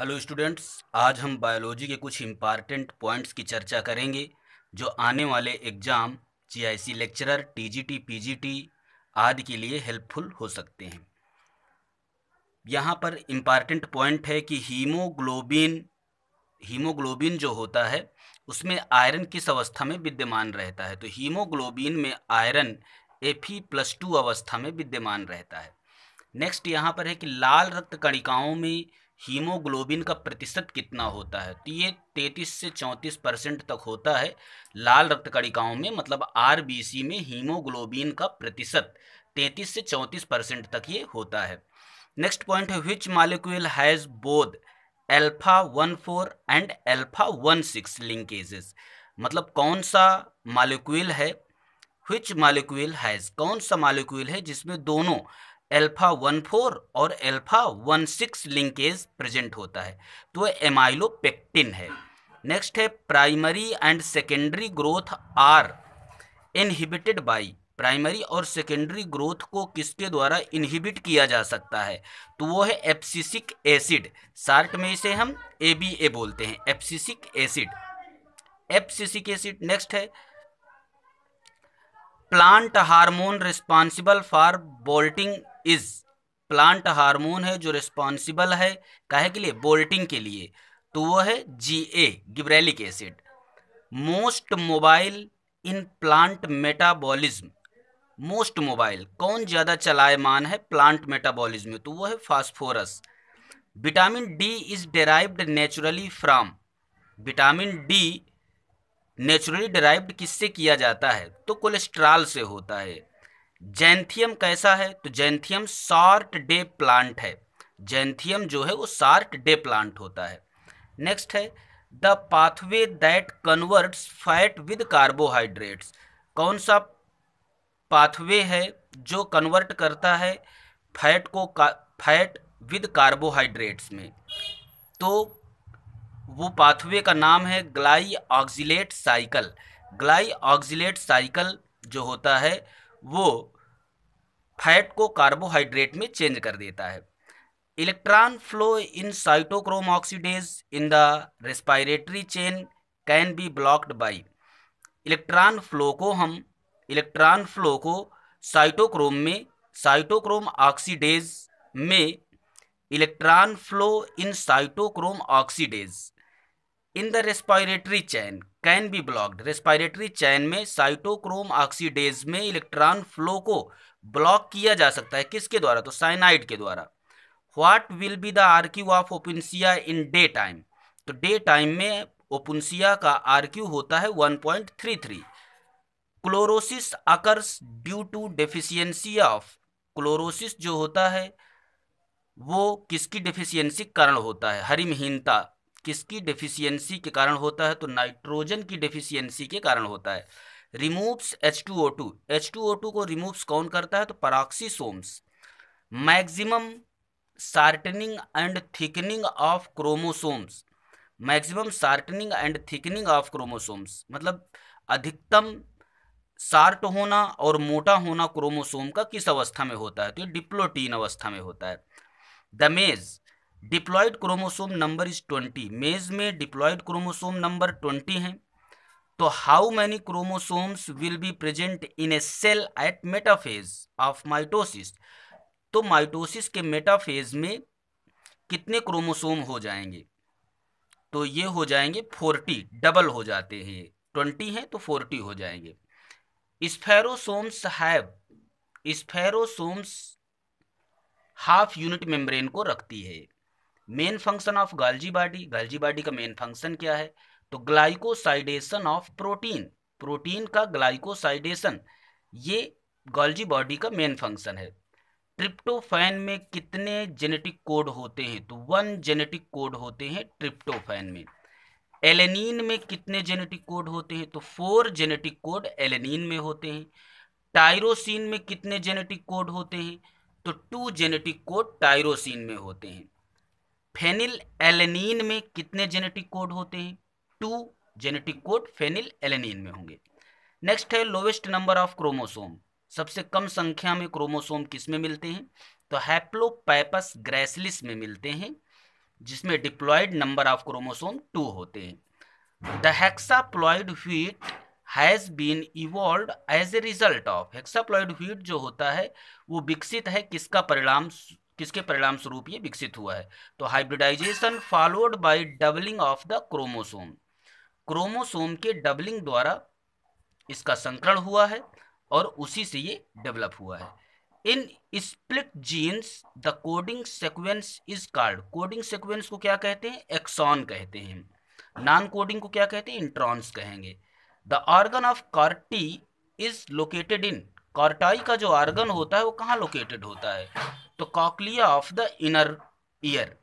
hello students आज हम biology के कुछ इम्पॉर्टेंट पॉइंट्स की चर्चा करेंगे जो आने वाले exam GIC lecturer TGT PGT आदि के लिए हेल्पफुल हो सकते हैं यहाँ पर इम्पॉर्टेंट पॉइंट है कि हीमोग्लोबिन हीमोग्लोबिन जो होता है उसमें आयरन किस अवस्था में विद्यमान रहता है तो हीमोग्लोबिन में आयरन एफ प्लस टू अवस्था में विद्यमान रहता है नेक्स्ट यहाँ पर है कि लाल रक्त कणिकाओं में हीमोग्लोबिन का प्रतिशत कितना होता है तो ये 33 से 34 परसेंट तक होता है लाल रक्त कणिकाओं में मतलब आर में हीमोग्लोबिन का प्रतिशत 33 से 34 परसेंट तक ये होता है नेक्स्ट पॉइंट है which molecule has both alpha one four and alpha one six linkages मतलब कौन सा मालिक्यूल है विच मालिक्यूल हैज़ कौन सा मालिक्यूल है जिसमें दोनों एल्फा वन फोर और alpha one six linkage present होता है तो वह एमाइलोपेक्टिन है नेक्स्ट है primary and secondary growth are inhibited by primary और सेकेंडरी ग्रोथ को किसके द्वारा इनहिबिट किया जा सकता है तो वो है एप्सिसिक एसिड शार्ट में इसे हम ए बी ए बोलते हैं abscisic acid abscisic acid next है plant hormone responsible for bolting is plant hormone है जो रिस्पॉन्सिबल है कहे के लिए बोल्टिंग के लिए तो वो है G A gibberellic acid most mobile in plant metabolism most mobile कौन ज़्यादा चलायमान है प्लांट मेटाबॉलिज्म में तो वो है phosphorus vitamin D is derived naturally from vitamin D naturally derived किससे किया जाता है तो कोलेस्ट्रॉल से होता है जैंथियम कैसा है तो जैंथियम शॉर्ट डे प्लांट है जैंथियम जो है वो शार्ट डे प्लांट होता है नेक्स्ट है the pathway that converts fat with carbohydrates कौन सा पाथवे है जो कन्वर्ट करता है फैट को का फैट विद कार्बोहाइड्रेट्स में तो वो पाथवे का नाम है glyoxylate cycle glyoxylate cycle जो होता है वो फैट को कार्बोहाइड्रेट में चेंज कर देता है electron flow in cytochrome oxidase in the respiratory chain can be blocked by electron flow को हम इलेक्ट्रॉन फ्लो को साइटोक्रोम में साइटोक्रोम ऑक्सीडेज में electron flow in cytochrome oxidase in the respiratory chain can be blocked respiratory chain में cytochrome oxidase में electron flow को block किया जा सकता है किसके द्वारा तो साइनाइड के द्वारा what will be the RQ of Opuntia in day time तो डे टाइम में ओपनसिया का आरक्यू होता है 1.33 chlorosis occurs due to deficiency of chlorosis जो होता है वो किसकी डिफिशियंसी कारण होता है हरिमहीनता किसकी डेफिशिएंसी के कारण होता है तो नाइट्रोजन की डेफिशिएंसी के कारण होता है removes H two O two H two O two को रिमूव्स कौन करता है तो peroxisomes maximum shortening and thickening of chromosomes maximum shortening and thickening of chromosomes मतलब अधिकतम शार्ट होना और मोटा होना क्रोमोसोम का किस अवस्था में होता है तो ये डिप्लोटीन अवस्था में होता है the maize diploid chromosome number is twenty maize में डिप्लॉयड क्रोमोसोम नंबर ट्वेंटी हैं तो how many chromosomes will be present in a cell at metaphase of mitosis तो माइटोसिस के मेटाफेज में कितने क्रोमोसोम हो जाएंगे तो ये हो जाएंगे फोर्टी डबल हो जाते हैं ट्वेंटी हैं तो फोर्टी हो जाएंगे spherosomes have spherosomes half unit membrane को रखती है main function of Golgi body Golgi body का मेन फंक्शन क्या है तो ग्लाइकोसाइडेशन ऑफ प्रोटीन प्रोटीन का ग्लाइकोसाइडेशन ये गॉल्जी बॉडी का मेन फंक्शन है ट्रिप्टोफैन में कितने जेनेटिक कोड होते हैं तो वन जेनेटिक कोड होते हैं ट्रिप्टोफैन में एलेनिन में कितने जेनेटिक कोड होते हैं तो फोर जेनेटिक कोड एलेनिन में होते हैं टायरोसिन में कितने जेनेटिक कोड होते हैं तो टू जेनेटिक कोड टायरोसिन में होते हैं फेनिल एलेनिन में कितने जेनेटिक कोड होते हैं two genetic code phenylalanine में होंगे नेक्स्ट है लोवेस्ट नंबर ऑफ क्रोमोसोम सबसे कम संख्या में क्रोमोसोम किस में मिलते हैं तो हैप्लोपैपस ग्रेसलिस में मिलते हैं जिसमें diploid number of chromosome two होते हैं the hexaploid wheat has been evolve as a result of hexaploid wheat जो होता है वो विकसित है किसका परिणाम किसके परिणाम स्वरूप ये विकसित हुआ है तो hybridization followed by doubling of the chromosome chromosome के डबलिंग द्वारा इसका संकरण हुआ है और उसी से ये डेवलप हुआ है in split genes the coding sequence is called coding sequence को क्या कहते हैं एक्सॉन कहते हैं नॉन कोडिंग को क्या कहते हैं इंट्रॉन्स कहेंगे the organ of Corti is located in Corti का जो ऑर्गन होता है वो कहाँ लोकेटेड होता है तो cochlea of the inner ear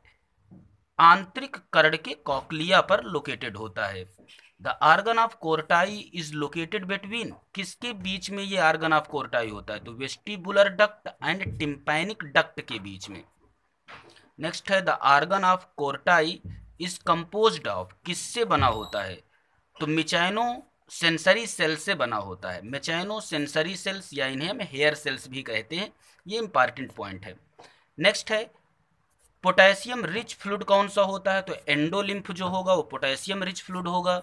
आंतरिक कर्ण के कॉकलिया पर लोकेटेड होता है the organ of Corti is located between किसके बीच में ये आर्गन ऑफ कोर्टाई होता है तो vestibular duct and tympanic duct के बीच में नेक्स्ट है the organ of Corti is compose of किससे बना होता है तो मिचाइनो सेंसरी सेल से बना होता है मेचैनो सेंसरी सेल्स या इन्हें हम हेयर सेल्स भी कहते हैं ये इंपॉर्टेंट पॉइंट है नेक्स्ट है पोटेशियम रिच फ्लूड कौन सा होता है तो एंडोलिम्फ जो होगा वो पोटेशियम रिच फ्लूड होगा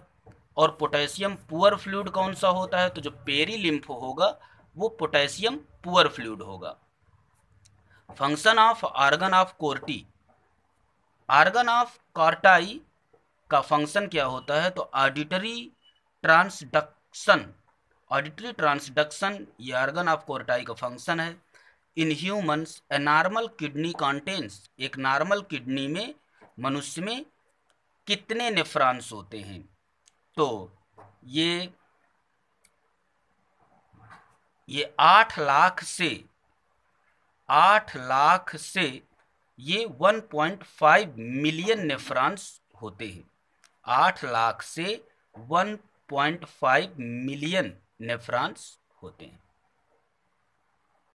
और पोटेशियम पुअर फ्लूड कौन सा होता है तो जो पेरी होगा वो पोटेशियम पुअर फ्लूड होगा function of organ of Corti organ of Corti का फंक्शन क्या होता है तो ऑडिटरी ट्रांसडक्शन ऑडिटरी ट्रांसडक्शन ये अर्गन ऑफ कोर्टाई का फंक्शन है in humans a normal kidney contains एक नॉर्मल किडनी में मनुष्य में कितने नेफ्रांस होते हैं तो ये ये आठ लाख से आठ लाख से ये one point five million nephrons होते हैं आठ लाख से one point five million nephrons होते हैं